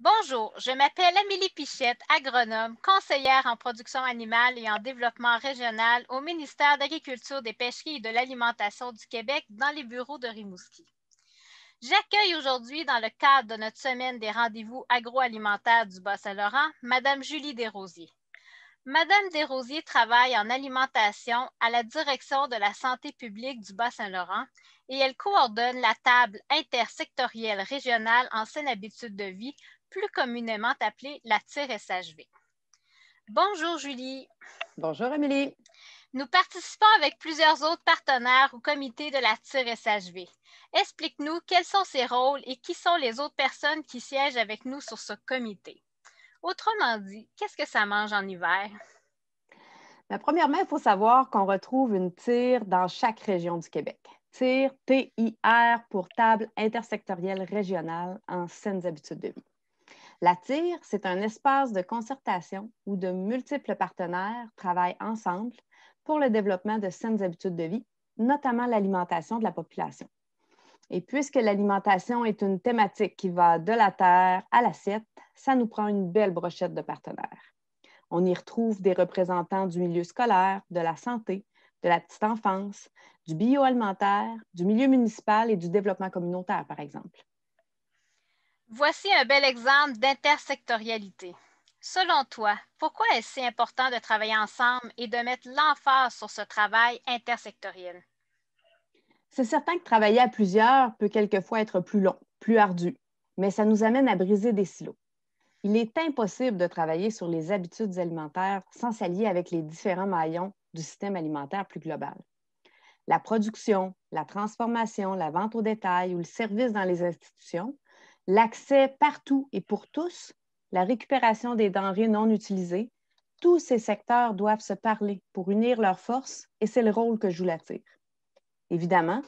Bonjour, je m'appelle Amélie Pichette, agronome, conseillère en production animale et en développement régional au ministère d'Agriculture, des Pêcheries et de l'Alimentation du Québec dans les bureaux de Rimouski. J'accueille aujourd'hui, dans le cadre de notre semaine des rendez-vous agroalimentaires du Bas-Saint-Laurent, Madame Julie Desrosiers. Madame Desrosiers travaille en alimentation à la direction de la santé publique du Bas-Saint-Laurent et elle coordonne la table intersectorielle régionale en saine habitude de vie plus communément appelée la tire SHV. Bonjour Julie. Bonjour Amélie. Nous participons avec plusieurs autres partenaires au comité de la TIR SHV. Explique-nous quels sont ses rôles et qui sont les autres personnes qui siègent avec nous sur ce comité. Autrement dit, qu'est-ce que ça mange en hiver? Ben, premièrement, il faut savoir qu'on retrouve une tire dans chaque région du Québec. TIR, T-I-R pour table intersectorielle régionale en saines habitudes de vie. La TIR, c'est un espace de concertation où de multiples partenaires travaillent ensemble pour le développement de saines habitudes de vie, notamment l'alimentation de la population. Et puisque l'alimentation est une thématique qui va de la terre à l'assiette, ça nous prend une belle brochette de partenaires. On y retrouve des représentants du milieu scolaire, de la santé, de la petite enfance, du bioalimentaire, du milieu municipal et du développement communautaire, par exemple. Voici un bel exemple d'intersectorialité. Selon toi, pourquoi est-ce si important de travailler ensemble et de mettre l'emphase sur ce travail intersectoriel? C'est certain que travailler à plusieurs peut quelquefois être plus long, plus ardu, mais ça nous amène à briser des silos. Il est impossible de travailler sur les habitudes alimentaires sans s'allier avec les différents maillons du système alimentaire plus global. La production, la transformation, la vente au détail ou le service dans les institutions l'accès partout et pour tous, la récupération des denrées non utilisées, tous ces secteurs doivent se parler pour unir leurs forces et c'est le rôle que joue la TIR. Évidemment,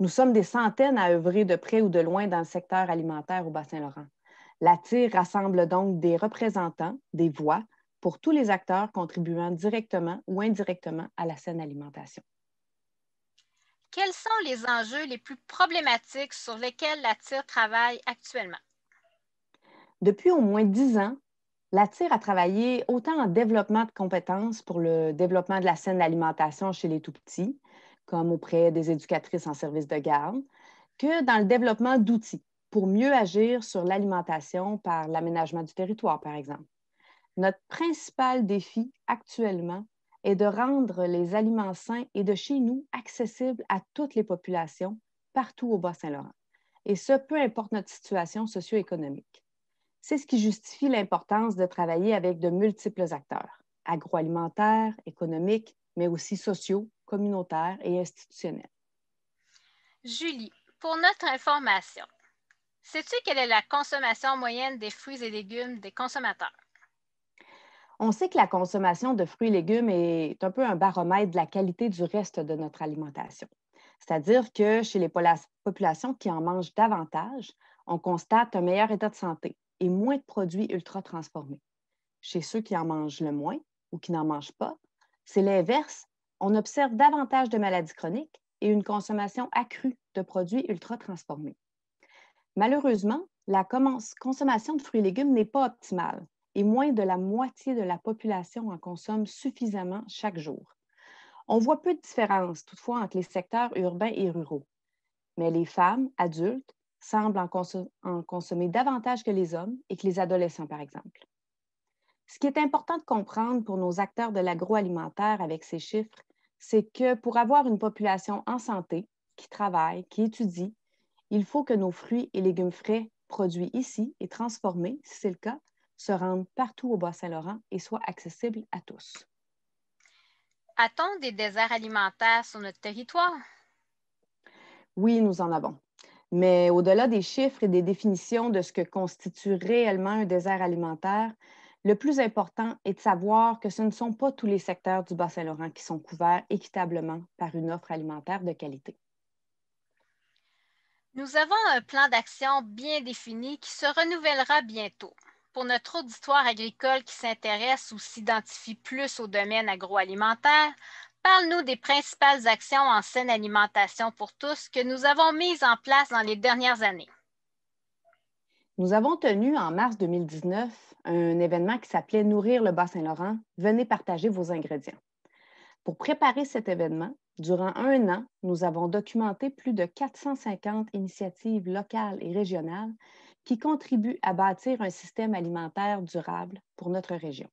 nous sommes des centaines à œuvrer de près ou de loin dans le secteur alimentaire au bassin laurent La TIR rassemble donc des représentants, des voix pour tous les acteurs contribuant directement ou indirectement à la saine alimentation quels sont les enjeux les plus problématiques sur lesquels la TIR travaille actuellement? Depuis au moins dix ans, la TIR a travaillé autant en développement de compétences pour le développement de la scène d'alimentation chez les tout-petits, comme auprès des éducatrices en service de garde, que dans le développement d'outils pour mieux agir sur l'alimentation par l'aménagement du territoire, par exemple. Notre principal défi actuellement, est de rendre les aliments sains et de chez nous accessibles à toutes les populations partout au Bas-Saint-Laurent, et ce, peu importe notre situation socio-économique. C'est ce qui justifie l'importance de travailler avec de multiples acteurs, agroalimentaires, économiques, mais aussi sociaux, communautaires et institutionnels. Julie, pour notre information, sais-tu quelle est la consommation moyenne des fruits et légumes des consommateurs? On sait que la consommation de fruits et légumes est un peu un baromètre de la qualité du reste de notre alimentation. C'est-à-dire que chez les populations qui en mangent davantage, on constate un meilleur état de santé et moins de produits ultra transformés. Chez ceux qui en mangent le moins ou qui n'en mangent pas, c'est l'inverse. On observe davantage de maladies chroniques et une consommation accrue de produits ultra transformés. Malheureusement, la consommation de fruits et légumes n'est pas optimale et moins de la moitié de la population en consomme suffisamment chaque jour. On voit peu de différence toutefois entre les secteurs urbains et ruraux, mais les femmes adultes semblent en, en consommer davantage que les hommes et que les adolescents, par exemple. Ce qui est important de comprendre pour nos acteurs de l'agroalimentaire avec ces chiffres, c'est que pour avoir une population en santé, qui travaille, qui étudie, il faut que nos fruits et légumes frais produits ici et transformés, si c'est le cas, se rendent partout au Bas-Saint-Laurent et soient accessibles à tous. A-t-on des déserts alimentaires sur notre territoire? Oui, nous en avons. Mais au-delà des chiffres et des définitions de ce que constitue réellement un désert alimentaire, le plus important est de savoir que ce ne sont pas tous les secteurs du Bas-Saint-Laurent qui sont couverts équitablement par une offre alimentaire de qualité. Nous avons un plan d'action bien défini qui se renouvellera bientôt. Pour notre auditoire agricole qui s'intéresse ou s'identifie plus au domaine agroalimentaire, parle-nous des principales actions en saine alimentation pour tous que nous avons mises en place dans les dernières années. Nous avons tenu en mars 2019 un événement qui s'appelait Nourrir le Bas-Saint-Laurent. Venez partager vos ingrédients. Pour préparer cet événement, durant un an, nous avons documenté plus de 450 initiatives locales et régionales qui contribuent à bâtir un système alimentaire durable pour notre région.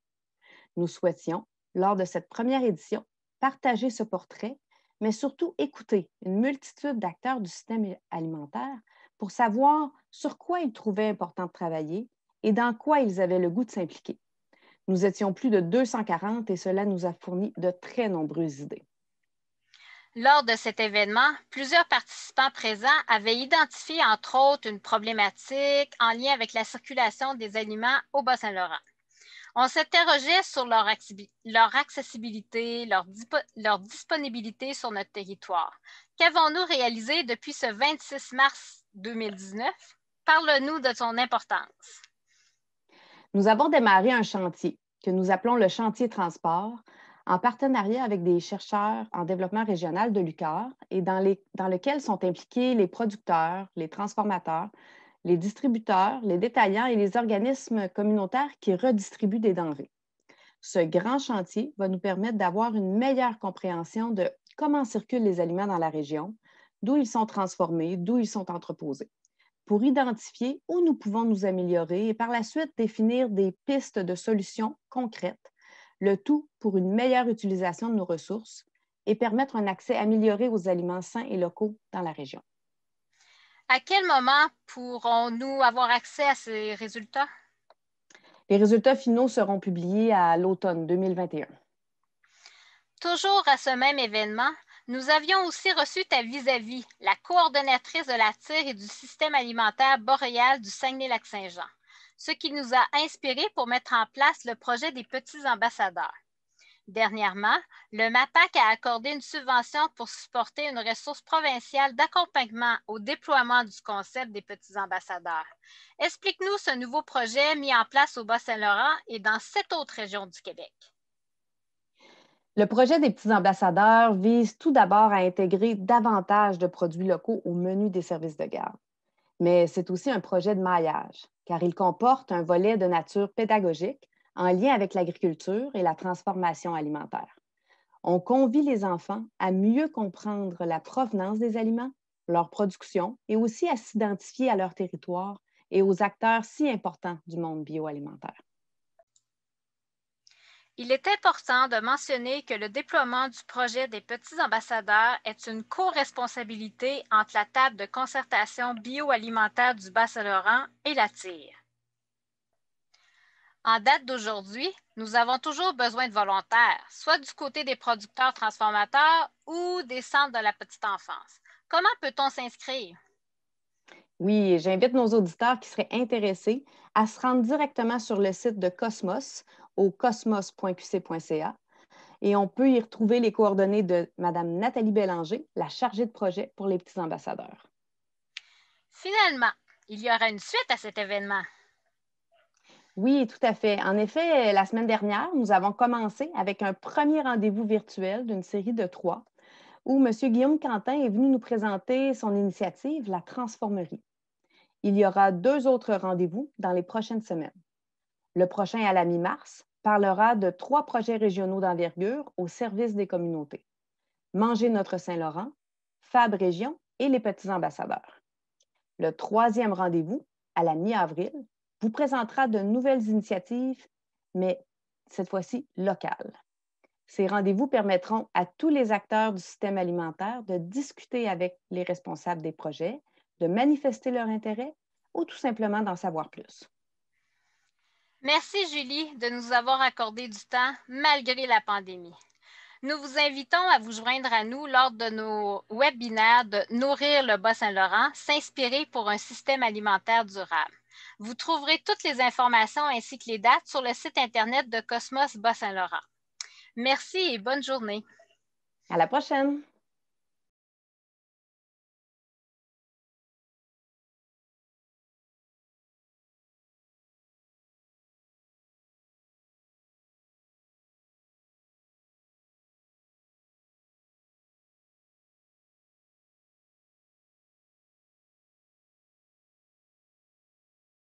Nous souhaitions, lors de cette première édition, partager ce portrait, mais surtout écouter une multitude d'acteurs du système alimentaire pour savoir sur quoi ils trouvaient important de travailler et dans quoi ils avaient le goût de s'impliquer. Nous étions plus de 240 et cela nous a fourni de très nombreuses idées. Lors de cet événement, plusieurs participants présents avaient identifié, entre autres, une problématique en lien avec la circulation des aliments au Bas-Saint-Laurent. On s'interrogeait sur leur, accessibilité, leur, leur, disponibilité sur notre territoire. Qu'avons-nous réalisé depuis ce 26 mars 2019? Parle-nous de son importance. Nous avons démarré un chantier que nous appelons le chantier transport en partenariat avec des chercheurs en développement régional de l'UCAR et dans, les, lequel sont impliqués les producteurs, les transformateurs, les distributeurs, les détaillants et les organismes communautaires qui redistribuent des denrées. Ce grand chantier va nous permettre d'avoir une meilleure compréhension de comment circulent les aliments dans la région, d'où ils sont transformés, d'où ils sont entreposés, pour identifier où nous pouvons nous améliorer et par la suite définir des pistes de solutions concrètes le tout pour une meilleure utilisation de nos ressources et permettre un accès amélioré aux aliments sains et locaux dans la région. À quel moment pourrons-nous avoir accès à ces résultats? Les résultats finaux seront publiés à l'automne 2021. Toujours à ce même événement, nous avions aussi reçu ta vis-à-vis, la coordonnatrice de la tire et du système alimentaire boréal du Saguenay-Lac-Saint-Jean ce qui nous a inspirés pour mettre en place le projet des petits ambassadeurs. Dernièrement, le MAPAC a accordé une subvention pour supporter une ressource provinciale d'accompagnement au déploiement du concept des petits ambassadeurs. Explique-nous ce nouveau projet mis en place au Bas-Saint-Laurent et dans sept autres régions du Québec. Le projet des petits ambassadeurs vise tout d'abord à intégrer davantage de produits locaux au menu des services de garde. Mais c'est aussi un projet de maillage car il comporte un volet de nature pédagogique en lien avec l'agriculture et la transformation alimentaire. On convie les enfants à mieux comprendre la provenance des aliments, leur production et aussi à s'identifier à leur territoire et aux acteurs si importants du monde bioalimentaire. Il est important de mentionner que le déploiement du projet des petits ambassadeurs est une co-responsabilité entre la table de concertation bioalimentaire du Bas-Saint-Laurent et la TIR. En date d'aujourd'hui, nous avons toujours besoin de volontaires, soit du côté des producteurs transformateurs ou des centres de la petite enfance. Comment peut-on s'inscrire? Oui, j'invite nos auditeurs qui seraient intéressés à se rendre directement sur le site de Cosmos au cosmos.qc.ca et on peut y retrouver les coordonnées de Mme Nathalie Bélanger, la chargée de projet pour les petits ambassadeurs. Finalement, il y aura une suite à cet événement. Oui, tout à fait. En effet, la semaine dernière, nous avons commencé avec un premier rendez-vous virtuel d'une série de trois où M. Guillaume Quentin est venu nous présenter son initiative, la transformerie. Il y aura deux autres rendez-vous dans les prochaines semaines. Le prochain à la mi-mars parlera de trois projets régionaux d'envergure au service des communautés. Manger notre Saint-Laurent, Fab Région et les petits ambassadeurs. Le troisième rendez-vous, à la mi-avril, vous présentera de nouvelles initiatives, mais cette fois-ci locales. Ces rendez-vous permettront à tous les acteurs du système alimentaire de discuter avec les responsables des projets, de manifester leur intérêt ou tout simplement d'en savoir plus. Merci Julie de nous avoir accordé du temps malgré la pandémie. Nous vous invitons à vous joindre à nous lors de nos webinaires de Nourrir le Bas-Saint-Laurent, s'inspirer pour un système alimentaire durable. Vous trouverez toutes les informations ainsi que les dates sur le site Internet de Cosmos Bas-Saint-Laurent. Merci et bonne journée. À la prochaine.